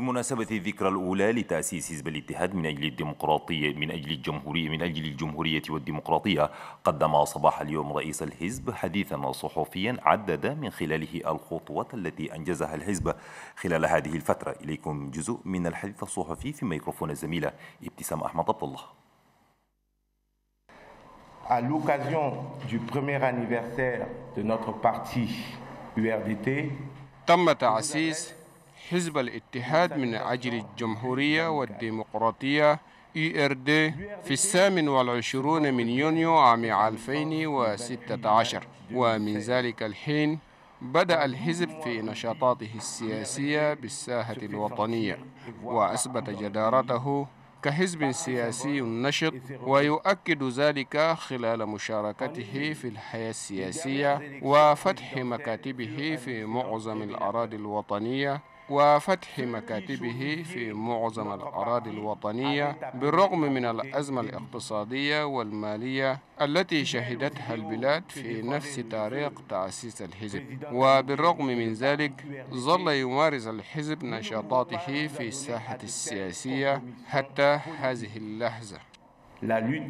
بمناسبة الذكرى الأولى لتأسيس حزب الاتحاد من أجل الديمقراطية من أجل الجمهورية من أجل الجمهورية والديمقراطية قدم صباح اليوم رئيس الحزب حديثا صحفيا عدد من خلاله الخطوات التي أنجزها الحزب خلال هذه الفترة إليكم جزء من الحديث الصحفي في ميكروفون الزميلة ابتسام أحمد عبد الله À l'occasion du premier anniversaire de notre parti URDT, تم تأسيس حزب الاتحاد من عجل الجمهورية والديمقراطية ERD في الثامن والعشرون من يونيو عام 2016 ومن ذلك الحين بدأ الحزب في نشاطاته السياسية بالساحة الوطنية وأثبت جدارته كحزب سياسي نشط ويؤكد ذلك خلال مشاركته في الحياة السياسية وفتح مكاتبه في معظم الأراضي الوطنية وفتح مكاتبه في معظم الأراضي الوطنية بالرغم من الأزمة الاقتصادية والمالية التي شهدتها البلاد في نفس تاريخ تأسيس الحزب وبالرغم من ذلك ظل يمارس الحزب نشاطاته في الساحة السياسية حتى هذه اللحظة